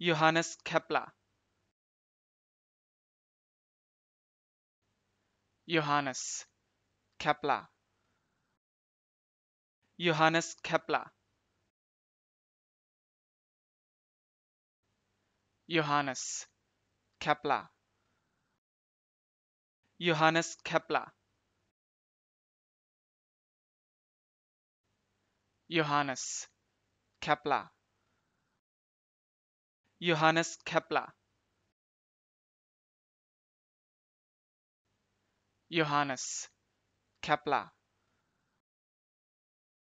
Johannes Kepler Johannes Kepler Johannes Kepler Johannes Kepler Johannes Kepler Johannes Kepler Johannes Kepler. Johannes Kepler